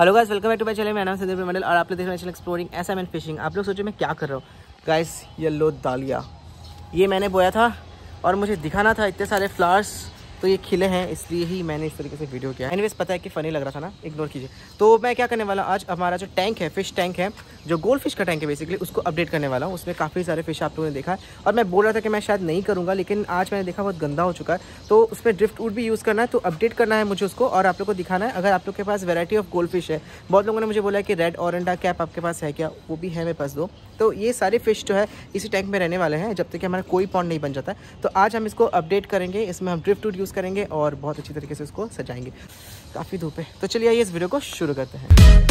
hello guys welcome back to my channel मेरा नाम संदीप मंडल और आप लोग देख रहे हैं एक्सप्लोरिंग ऐसा एंड फिशिंग आप लोग सोचो मैं क्या कर रहा हूँ गाइस ये लो दालिया ये मैंने बोया था और मुझे दिखाना था इतने सारे फ्लावर्स तो ये खिले हैं इसलिए ही मैंने इस तरीके से वीडियो किया एनीवेज पता है कि फ़नी लग रहा था ना इग्नोर कीजिए तो मैं क्या करने वाला आज हमारा जो टैंक है फिश टैंक है जो गोल्ड फिश का टैंक है बेसिकली उसको अपडेट करने वाला हूँ उसमें काफ़ी सारे फिश आप लोगों ने देखा और मैं बोल रहा था कि मैं शायद नहीं करूँगा लेकिन आज मैंने देखा बहुत गंदा हो चुका है तो उसमें ड्रिफ्ट वुड भी यूज़ करना है तो अपडेट करना है मुझे उसको और आप लोग को दिखाना है अगर आप लोग के पास वेराइटी ऑफ गोल्ड फिश है बहुत लोगों ने मुझे बोला कि रेड और कैप आपके पास है क्या वो भी है मेरे पास दो तो ये सारे फिश जो है इसी टैंक में रहने वाले हैं जब तक कि हमारा कोई पॉन्ड नहीं बन जाता तो आज हम इसको अपडेट करेंगे इसमें हम ड्रिफ्ट वूट यूज़ करेंगे और बहुत अच्छी तरीके से इसको सजाएंगे काफ़ी धूप है तो चलिए आइए इस वीडियो को शुरू करते हैं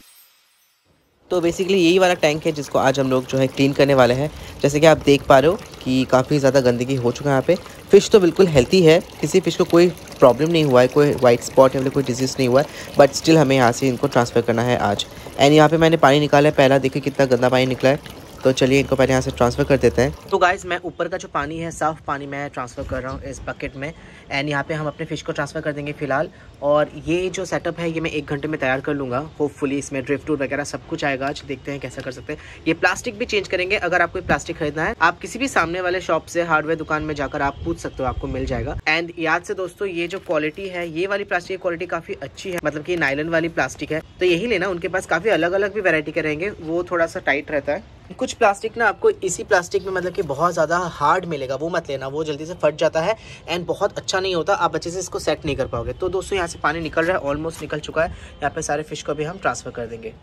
तो बेसिकली यही वाला टैंक है जिसको आज हम लोग जो है क्लीन करने वाले हैं जैसे कि आप देख पा रहे हो कि काफ़ी ज़्यादा गंदगी हो चुका है यहाँ पे फ़िश तो बिल्कुल हेल्थी है किसी फ़िश को कोई प्रॉब्लम नहीं हुआ है कोई वाइट स्पॉट या कोई डिजीज़ नहीं हुआ है बट स्टिल हमें यहाँ से इनको ट्रांसफ़र करना है आज एंड यहाँ पे मैंने पानी निकाला है पहला देखे कितना गंदा पानी निकला है तो चलिए इनको पहले यहाँ से ट्रांसफ़र कर देते हैं तो गाइज़ मैं ऊपर का जो पानी है साफ़ पानी मैं ट्रांसफ़र कर रहा हूँ इस बकेट में एंड यहाँ पे हम अपने फ़िश को ट्रांसफ़र कर देंगे फ़िलहाल और ये जो सेटअप है ये मैं एक घंटे में तैयार कर लूँगा होपफुली इसमें ड्रिफ्ट वगैरह सब कुछ आएगा आज देखते हैं कैसा कर सकते हैं ये प्लास्टिक भी चेंज करेंगे अगर आपको प्लास्टिक खरीदना है आप किसी भी सामने वाले शॉप से हार्डवेयर दुकान में जाकर आप पूछ सकते हो आपको मिल जाएगा एंड याद से दोस्तों ये जो क्वालिटी है ये वाली प्लास्टिक की क्वालिटी काफ़ी अच्छी है मतलब कि नाइलन वाली प्लास्टिक है तो यही लेना उनके पास काफ़ी अलग अलग भी वेरायटी के रहेंगे वो थोड़ा सा टाइट रहता है कुछ प्लास्टिक ना आपको इसी प्लास्टिक में मतलब कि बहुत ज़्यादा हार्ड मिलेगा वो मत लेना वो जल्दी से फट जाता है एंड बहुत अच्छा नहीं होता आप अच्छे से इसको सेट नहीं कर पाओगे तो दोस्तों यहाँ से पानी निकल रहा है ऑलमोस्ट निकल चुका है यहाँ पे सारे फिश को भी हम ट्रांसफ़र कर देंगे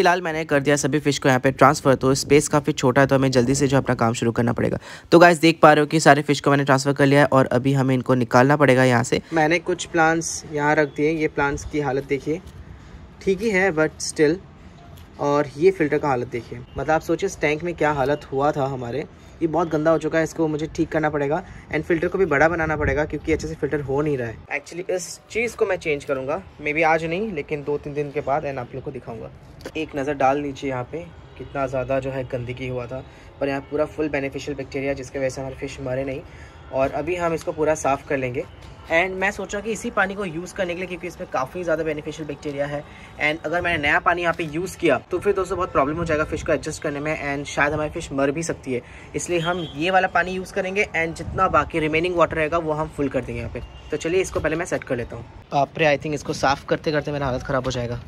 फिलहाल मैंने कर दिया सभी फिश को यहाँ पे ट्रांसफ़र तो स्पेस काफ़ी छोटा है तो हमें जल्दी से जो अपना काम शुरू करना पड़ेगा तो गाइस देख पा रहे हो कि सारे फिश को मैंने ट्रांसफ़र कर लिया है और अभी हमें इनको निकालना पड़ेगा यहाँ से मैंने कुछ प्लांट्स यहाँ रख दिए ये प्लांट्स की हालत देखिए ठीक ही है बट स्टिल और ये फ़िल्टर का हालत देखिए मतलब आप सोचिए इस टैंक में क्या हालत हुआ था हमारे ये बहुत गंदा हो चुका है इसको मुझे ठीक करना पड़ेगा एंड फिल्टर को भी बड़ा बनाना पड़ेगा क्योंकि अच्छे से फिल्टर हो नहीं रहा है एक्चुअली इस चीज़ को मैं चेंज करूँगा मे बी आज नहीं लेकिन दो तीन दिन के बाद एंड आप लोग को दिखाऊँगा एक नज़र डाल लीजिए यहाँ पर कितना ज़्यादा जो है गंदगी हुआ था पर यहाँ पूरा फुल बेनिफिशियल बैक्टीरिया जिसके वजह से हमारे फिश मरे नहीं और अभी हम इसको पूरा साफ़ कर लेंगे एंड मैं सोचा कि इसी पानी को यूज़ करने के लिए क्योंकि इसमें काफ़ी ज़्यादा बेनिफिशियल बैक्टीरिया है एंड अगर मैंने नया पानी यहाँ पे यूज़ किया तो फिर दोस्तों बहुत प्रॉब्लम हो जाएगा फिश को एडजस्ट करने में एंड शायद हमारी फिश मर भी सकती है इसलिए हम ये वाला पानी यूज़ करेंगे एंड जितना बाकी रिमेनिंग वाटर रहेगा वो हम फुल कर देंगे यहाँ पे तो चलिए इसको पहले मैं सेट कर लेता हूँ आप आई थिंक इसको साफ़ करते करते मेरा हालत ख़राब हो जाएगा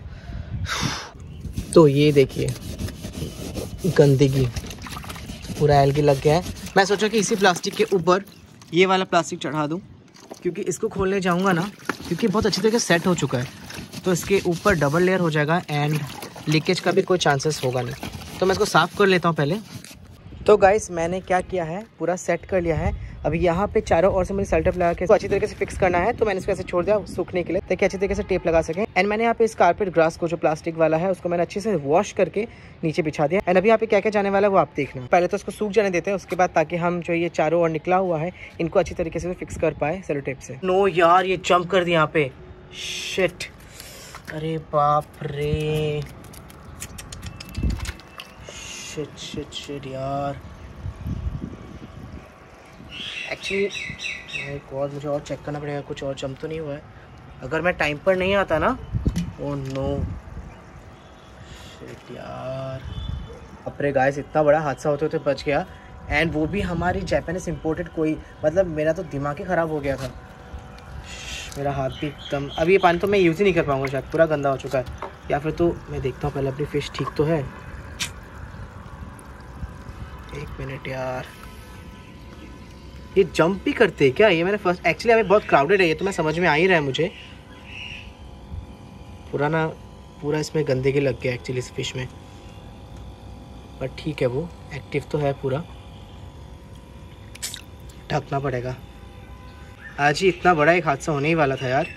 तो ये देखिए गंदगी पूरा एल्गी लग गया है मैं सोचा कि इसी प्लास्टिक के ऊपर ये वाला प्लास्टिक चढ़ा दूँ क्योंकि इसको खोलने जाऊँगा ना क्योंकि बहुत अच्छी तरीके सेट हो चुका है तो इसके ऊपर डबल लेयर हो जाएगा एंड लीकेज का भी कोई चांसेस होगा नहीं तो मैं इसको साफ़ कर लेता हूँ पहले तो गाइस मैंने क्या किया है पूरा सेट कर लिया है अब यहाँ पे चारों ओर से मुझे सेल्टअप लगा के अच्छी तरीके से फिक्स करना है तो मैंने इसको ऐसे छोड़ दिया सूखने के लिए ताकि अच्छी तरीके से टेप लगा सके एंड मैंने यहाँ पे इस कारपेट ग्रास को जो प्लास्टिक वाला है उसको मैंने अच्छे से वॉश करके नीचे बिछा दिया एंड अभी यहाँ पे क्या क्या जाने वाला है वो आप देखना पहले तो उसको सूख जाने देते हैं उसके बाद ताकि हम जो ये चारों ओर निकला हुआ है इनको अच्छी तरीके से फिक्स कर पाए सेलो टेप से नो यार ये जम्प कर दिया यहाँ पे शिट अरे बाप रे शिट शिट शिट यार एक्चुअली एक और मुझे और चेक करना पड़ेगा कुछ और जम तो नहीं हुआ है अगर मैं टाइम पर नहीं आता ना ओ oh नो यार अपने गाय इतना बड़ा हादसा होते होते बच गया एंड वो भी हमारी जापानीज इम्पोर्टेड कोई मतलब मेरा तो दिमाग ही ख़राब हो गया था मेरा हाथ भी एकदम अब ये पानी तो मैं यूज़ ही नहीं कर पाऊँगा शायद पूरा गंदा हो चुका है या फिर तो मैं देखता हूँ पहले अपनी फ़िश ठीक तो है एक मिनट यार ये जंप भी करते हैं क्या ये मैंने फर्स्ट एक्चुअली अभी बहुत क्राउडेड है ये तो मैं समझ में आ ही रहा है मुझे पूरा ना पूरा इसमें गंदगी लग गया एक्चुअली इस फिश में पर ठीक है वो एक्टिव तो है पूरा ढकना पड़ेगा आज ही इतना बड़ा एक हादसा होने ही वाला था यार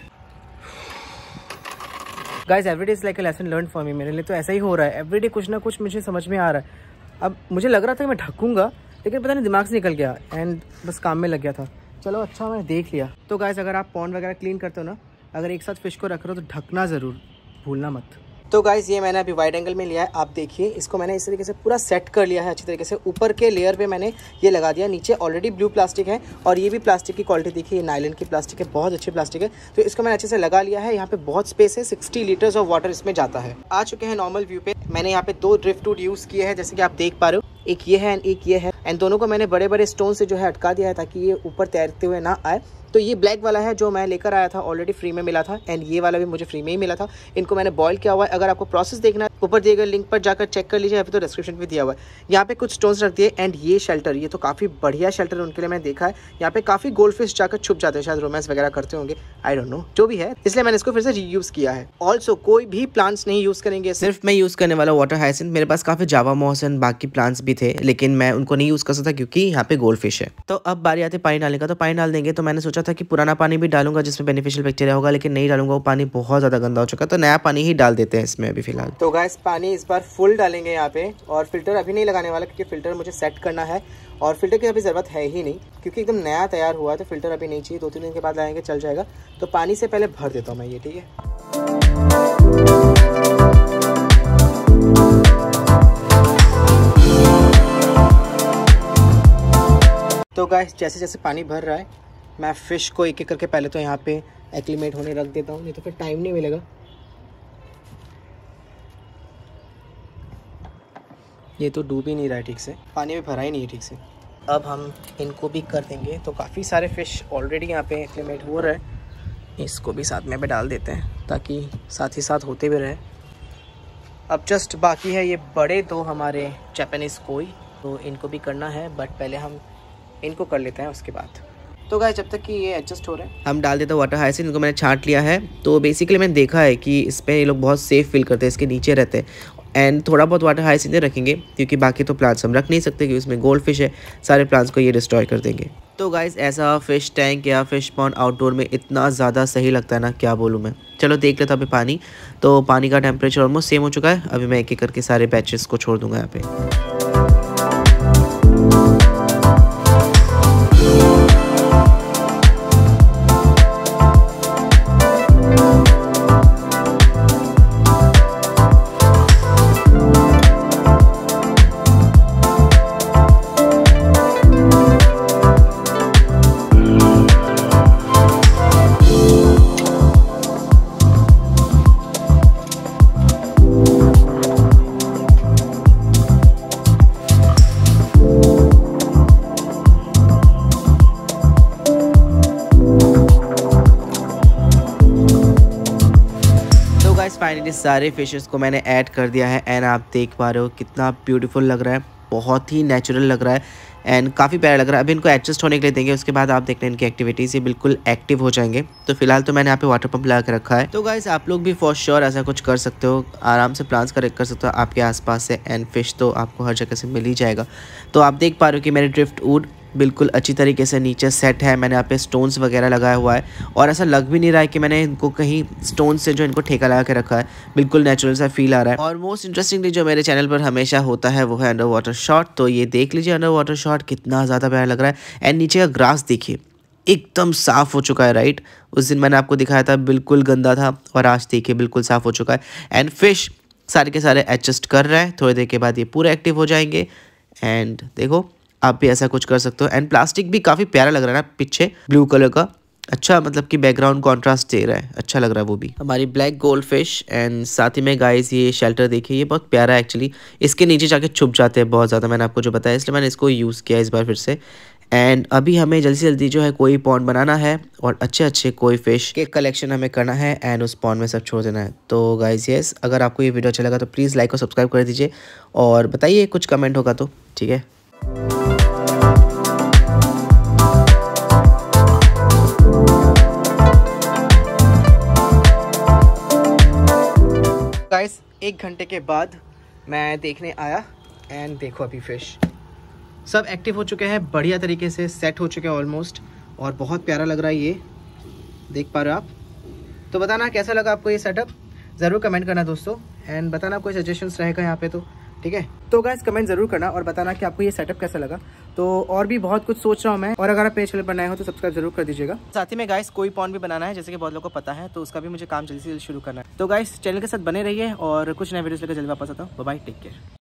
guys every day is like a lesson learn for me मेरे लिए तो ऐसा ही हो रहा है एवरी डे कुछ ना कुछ मुझे समझ में आ रहा है अब मुझे लग रहा था मैं ढकूंगा लेकिन पता नहीं दिमाग से निकल गया एंड बस काम में लग गया था चलो अच्छा मैंने देख लिया तो गाइज अगर आप पॉन्ड वगैरह क्लीन करते हो ना अगर एक साथ फिश को रख रहे हो तो ढकना ज़रूर भूलना मत तो गाइज़ ये मैंने अभी वाइड एंगल में लिया है आप देखिए इसको मैंने इस तरीके से पूरा सेट कर लिया है अच्छी तरीके से ऊपर के लेयर पे मैंने ये लगा दिया नीचे ऑलरेडी ब्लू प्लास्टिक है और ये भी प्लास्टिक की क्वालिटी देखिए ये नाइलन की प्लास्टिक है बहुत अच्छी प्लास्टिक है तो इसको मैंने अच्छे से लगा लिया है यहाँ पे बहुत स्पेस है सिक्सटी लीटर्स ऑफ वाटर इसमें जाता है आ चुके हैं नॉर्मल व्यू पे मैंने यहाँ पे दो ड्रिफ्ट टूट यूज़ किए हैं जैसे कि आप देख पा रहे हो एक ये है एंड एक ये है एंड दोनों को मैंने बड़े बड़े स्टोन से जो है अटका दिया है ताकि ये ऊपर तैरते हुए ना आए तो ये ब्लैक वाला है जो मैं लेकर आया था ऑलरेडी फ्री में मिला था एंड ये वाला भी मुझे फ्री में ही मिला था इनको मैंने बॉयल किया हुआ है अगर आपको प्रोसेस देखना है ऊपर दिए गए लिंक पर जाकर चेक कर लीजिए अभी तो डिस्क्रिप्शन में दिया हुआ है यहाँ पे कुछ स्टोन्स रख दिए एंड ये शेल्टर ये तो काफ़ी बढ़िया शेल्टर उनके लिए मैंने देखा है यहाँ पे काफ़ी गोल्ड फिश जाकर छुप जाते हैं शायद रोमांस वगैरह करते होंगे आई डोंट नो जो भी है इसलिए मैंने इसको फिर से यूज किया है ऑल्सो कोई भी प्लांट्स नहीं यूज़ करेंगे सिर्फ मैं यूज़ करने वाला वाटर हाइसिन मेरे पास काफ़ी जावा मोहसन बाकी प्लांट्स भी थे लेकिन मैं उनको नहीं यूज़ कर सकता क्योंकि यहाँ पे गोल्ड फिश है तो अब बारी आते पानी डालने का तो पानी डाल देंगे तो मैंने सोचा सोचा था कि पुराना पानी भी डालूंगा जिसमें बेनिफिशियल बैक्टीरिया होगा लेकिन नहीं डालूंगा वो पानी बहुत ज़्यादा गंदा हो चुका तो नया पानी ही डाल देते हैं इसमें अभी फिलहाल तो गाय पानी इस बार फुल डालेंगे यहाँ पे और फिल्टर अभी नहीं लगाने वाला क्योंकि फिल्टर मुझे सेट करना है और फिल्टर की अभी ज़रूरत है ही नहीं क्योंकि एकदम नया तैयार हुआ तो फिल्टर अभी नहीं चाहिए दो तीन दिन के बाद लाएंगे चल जाएगा तो पानी से पहले भर देता हूँ मैं ये ठीक है तो गाय जैसे जैसे पानी भर रहा है मैं फ़िश को एक एक करके पहले तो यहाँ पे एक्लीमेट होने रख देता हूँ नहीं तो फिर टाइम नहीं मिलेगा ये तो डूब ही नहीं रहा है ठीक से पानी में भरा ही नहीं है ठीक से अब हम इनको भी कर देंगे तो काफ़ी सारे फ़िश ऑलरेडी यहाँ पे एक्लीमेट हो रहा है इसको भी साथ में पे डाल देते हैं ताकि साथ ही साथ होते भी रहे अब जस्ट बाकी है ये बड़े दो हमारे जैपनीज कोई तो इनको भी करना है बट पहले हम इनको कर लेते हैं उसके बाद तो गाय जब तक कि ये एडजस्ट हो रहे हैं हम डाल देते हैं वाटर हाइसिन इनको मैंने छाट लिया है तो बेसिकली मैंने देखा है कि इस पर ये लोग बहुत सेफ फील करते हैं इसके नीचे रहते हैं एंड थोड़ा बहुत वाटर हाइसिन तो रखेंगे क्योंकि बाकी तो प्लांट्स हम रख नहीं सकते क्योंकि उसमें गोल्ड फिश है सारे प्लांट्स को ये डिस्ट्रॉय कर देंगे तो गाइज ऐसा फिश टैंक या फिश पॉन्ड आउटडोर में इतना ज़्यादा सही लगता है ना क्या बोलूँ मैं चलो देख लेता अभी पानी तो पानी का टेम्परेचर ऑलमोस्ट सेम हो चुका है अभी मैं एक एक करके सारे बैचेस को छोड़ दूंगा यहाँ पे फाइनली सारे फिशेस को मैंने ऐड कर दिया है एंड आप देख पा रहे हो कितना ब्यूटीफुल लग रहा है बहुत ही नेचुरल लग रहा है एंड काफ़ी प्यारा लग रहा है अभी इनको एडजस्ट होने के लिए देंगे उसके बाद आप देख रहे हैं इनकी एक्टिविटीज़ ये बिल्कुल एक्टिव हो जाएंगे तो फिलहाल तो मैंने यहाँ पे वाटर पंप लगा रखा है तो गाइज़ आप लोग भी फॉर श्योर ऐसा कुछ कर सकते हो आराम से प्लांट्स का कर सकते हो आपके आसपास से एंड फिश तो आपको हर जगह से मिल ही जाएगा तो आप देख पा रहे हो कि मैंने ड्रिफ्ट वूड बिल्कुल अच्छी तरीके से नीचे सेट है मैंने यहाँ पे स्टोन्स वगैरह लगाया हुआ है और ऐसा लग भी नहीं रहा है कि मैंने इनको कहीं स्टोन से जो इनको ठेका लगा के रखा है बिल्कुल नेचुरल सा फील आ रहा है और मोस्ट इंटरेस्टिंगली जो मेरे चैनल पर हमेशा होता है वो है अंडर वाटर शॉट तो ये देख लीजिए अंडर वाटर शॉट कितना ज़्यादा प्यारा लग रहा है एंड नीचे का ग्रास देखिए एकदम साफ़ हो चुका है राइट उस दिन मैंने आपको दिखाया था बिल्कुल गंदा था और आज देखिए बिल्कुल साफ़ हो चुका है एंड फिश सारे के सारे एडजस्ट कर रहे हैं थोड़ी देर के बाद ये पूरा एक्टिव हो जाएंगे एंड देखो आप भी ऐसा कुछ कर सकते हो एंड प्लास्टिक भी काफ़ी प्यारा लग रहा है ना पीछे ब्लू कलर का अच्छा मतलब कि बैकग्राउंड कॉन्ट्रास्ट दे रहा है अच्छा लग रहा है वो भी हमारी ब्लैक गोल्ड फिश एंड साथ ही में गाइस ये शेल्टर देखिए ये बहुत प्यारा है एक्चुअली इसके नीचे जाके छुप जाते हैं बहुत ज़्यादा मैंने आपको जो बताया इसलिए मैंने इसको यूज़ किया इस बार फिर से एंड अभी हमें जल्दी से जल्दी जो है कोई पॉन्ड बनाना है और अच्छे अच्छे कोई फिश के कलेक्शन हमें करना है एंड उस पॉन्ड में सब छोड़ देना है तो गाइज येस अगर आपको ये वीडियो अच्छा लगा तो प्लीज़ लाइक और सब्सक्राइब कर दीजिए और बताइए कुछ कमेंट होगा तो ठीक है गाइस एक घंटे के बाद मैं देखने आया एंड देखो अभी फिश सब एक्टिव हो चुके हैं बढ़िया तरीके से सेट हो चुके हैं ऑलमोस्ट और बहुत प्यारा लग रहा है ये देख पा रहे हो आप तो बताना कैसा लगा आपको ये सेटअप ज़रूर कमेंट करना दोस्तों एंड बताना कोई सजेशंस रहेगा यहाँ पे तो ठीक है तो गाइज कमेंट जरूर करना और बताना कि आपको ये सेटअप कैसा लगा तो और भी बहुत कुछ सोच रहा हूँ मैं और अगर आप पेज चैनल बनाए हो तो सब्सक्राइब जरूर कर दीजिएगा साथ ही में गाइस कोई पॉन भी बनाना है जैसे कि बहुत लोगों को पता है तो उसका भी मुझे काम जल्दी से जल्दी शुरू करना है तो गाइस चैनल के साथ बने रहिए और कुछ नए वीडियो लेकर जल्दी वापस आता हूँ बाय टेक केयर